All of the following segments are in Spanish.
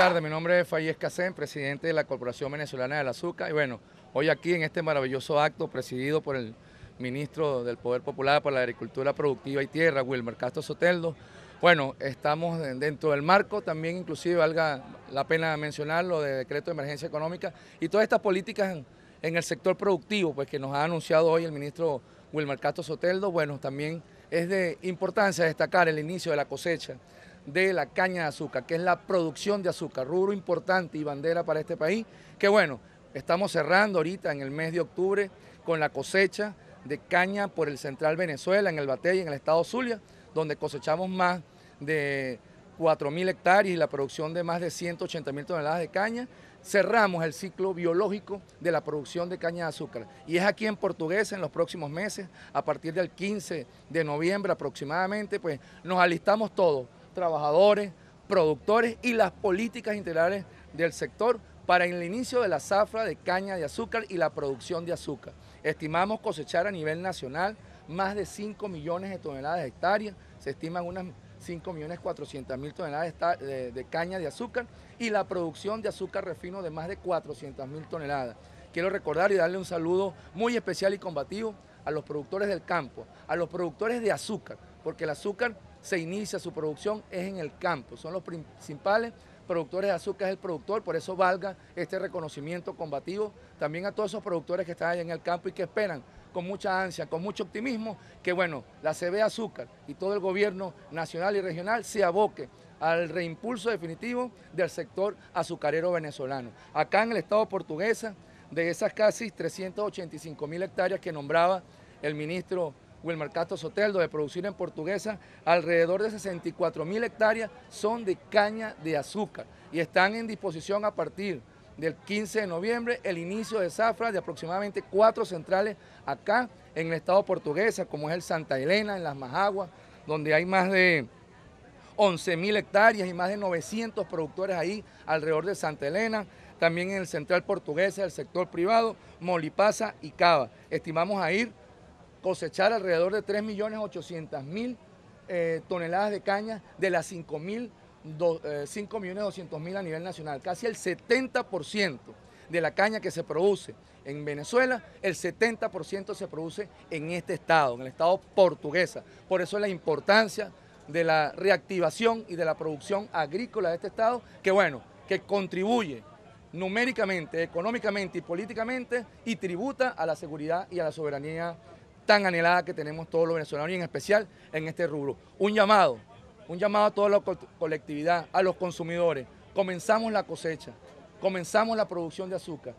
Buenas tardes, mi nombre es Fayez Casén, presidente de la Corporación Venezolana del Azúcar. Y bueno, hoy aquí en este maravilloso acto presidido por el ministro del Poder Popular para la Agricultura Productiva y Tierra, Wilmer Castro Soteldo. Bueno, estamos dentro del marco, también inclusive valga la pena mencionar lo de decreto de emergencia económica y todas estas políticas en el sector productivo, pues que nos ha anunciado hoy el ministro Wilmer Castro Soteldo. Bueno, también es de importancia destacar el inicio de la cosecha de la caña de azúcar, que es la producción de azúcar, rubro importante y bandera para este país, que bueno, estamos cerrando ahorita en el mes de octubre con la cosecha de caña por el central Venezuela, en el Batey, en el estado Zulia, donde cosechamos más de 4.000 hectáreas y la producción de más de 180.000 toneladas de caña, cerramos el ciclo biológico de la producción de caña de azúcar. Y es aquí en Portuguesa en los próximos meses, a partir del 15 de noviembre aproximadamente, pues nos alistamos todos trabajadores, productores y las políticas integrales del sector para el inicio de la zafra de caña de azúcar y la producción de azúcar. Estimamos cosechar a nivel nacional más de 5 millones de toneladas de hectáreas, se estiman unas 5 millones mil toneladas de, caña de azúcar y la producción de azúcar refino de más de 400.000 mil toneladas. Quiero recordar y darle un saludo muy especial y combativo a los productores del campo, a los productores de azúcar, porque el azúcar se inicia su producción es en el campo. Son los principales productores de azúcar, es el productor, por eso valga este reconocimiento combativo también a todos esos productores que están allá en el campo y que esperan con mucha ansia, con mucho optimismo, que bueno, la CB Azúcar y todo el gobierno nacional y regional se aboque al reimpulso definitivo del sector azucarero venezolano. Acá en el Estado portuguesa, de esas casi 385 mil hectáreas que nombraba el ministro Wilmer Castro Soteldo, de producir en portuguesa, alrededor de 64 mil hectáreas son de caña de azúcar y están en disposición a partir del 15 de noviembre el inicio de zafra de aproximadamente cuatro centrales acá en el estado portuguesa, como es el Santa Elena, en las Majaguas, donde hay más de 11.000 hectáreas y más de 900 productores ahí alrededor de Santa Elena, también en el central portuguesa, el sector privado, Molipasa y Cava. Estimamos a ir cosechar alrededor de 3.800.000 eh, toneladas de caña de las 5.200.000 eh, a nivel nacional, casi el 70% de la caña que se produce en Venezuela, el 70% se produce en este estado, en el estado portuguesa. Por eso la importancia de la reactivación y de la producción agrícola de este estado, que bueno, que contribuye numéricamente, económicamente y políticamente y tributa a la seguridad y a la soberanía tan anhelada que tenemos todos los venezolanos y en especial en este rubro. Un llamado, un llamado a toda la colectividad, a los consumidores. Comenzamos la cosecha, comenzamos la producción de azúcar.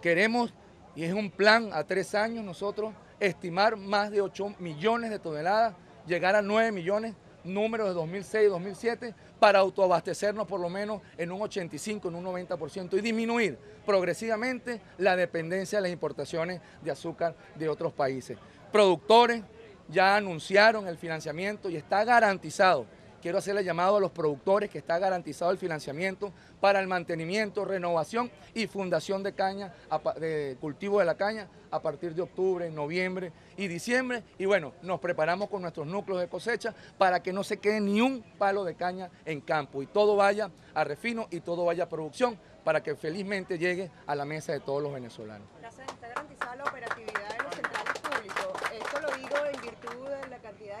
Queremos, y es un plan a tres años nosotros, estimar más de 8 millones de toneladas, llegar a 9 millones, números de 2006 y 2007, para autoabastecernos por lo menos en un 85, en un 90% y disminuir progresivamente la dependencia de las importaciones de azúcar de otros países productores ya anunciaron el financiamiento y está garantizado. Quiero hacerle llamado a los productores que está garantizado el financiamiento para el mantenimiento, renovación y fundación de caña, de cultivo de la caña a partir de octubre, noviembre y diciembre. Y bueno, nos preparamos con nuestros núcleos de cosecha para que no se quede ni un palo de caña en campo y todo vaya a refino y todo vaya a producción para que felizmente llegue a la mesa de todos los venezolanos. Gracias, está la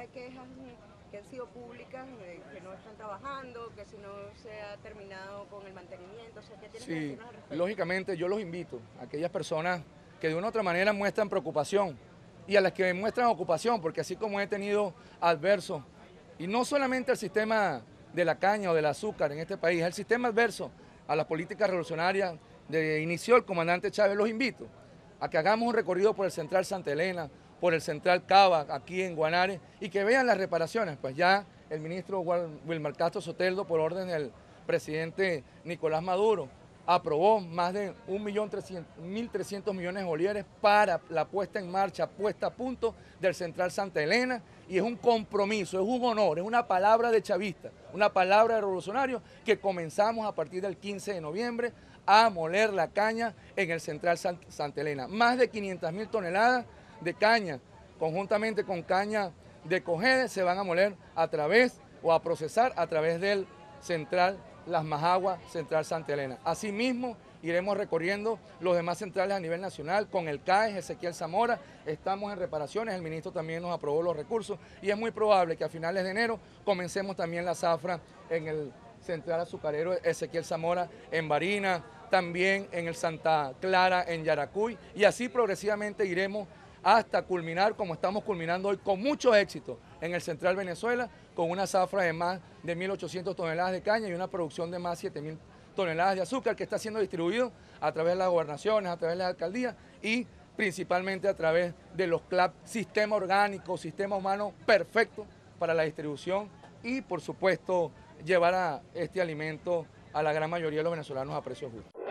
quejas que han sido públicas, que no están trabajando, que si no se ha terminado con el mantenimiento, o sea, ¿qué tienen sí, que lógicamente yo los invito a aquellas personas que de una u otra manera muestran preocupación y a las que muestran ocupación, porque así como he tenido adversos, y no solamente al sistema de la caña o del azúcar en este país, el sistema adverso a las políticas revolucionarias de inició el comandante Chávez, los invito a que hagamos un recorrido por el Central Santa Elena, por el Central Cava, aquí en Guanare... y que vean las reparaciones. Pues ya el ministro Wilmar Castro Soteldo, por orden del presidente Nicolás Maduro, aprobó más de 1.300 millones de bolívares para la puesta en marcha, puesta a punto del Central Santa Elena y es un compromiso, es un honor, es una palabra de chavista, una palabra de revolucionario que comenzamos a partir del 15 de noviembre a moler la caña en el Central Santa Elena. Más de 500.000 toneladas de caña, conjuntamente con caña de cojede, se van a moler a través o a procesar a través del central Las Majaguas, central Santa Elena. Asimismo, iremos recorriendo los demás centrales a nivel nacional con el CAES, Ezequiel Zamora, estamos en reparaciones, el ministro también nos aprobó los recursos y es muy probable que a finales de enero comencemos también la zafra en el central azucarero Ezequiel Zamora en Barina, también en el Santa Clara, en Yaracuy y así progresivamente iremos hasta culminar como estamos culminando hoy con mucho éxito en el central Venezuela, con una zafra de más de 1.800 toneladas de caña y una producción de más de 7.000 toneladas de azúcar que está siendo distribuido a través de las gobernaciones, a través de las alcaldías y principalmente a través de los CLAP, sistema orgánico, sistema humano perfecto para la distribución y por supuesto llevar a este alimento a la gran mayoría de los venezolanos a precios justos.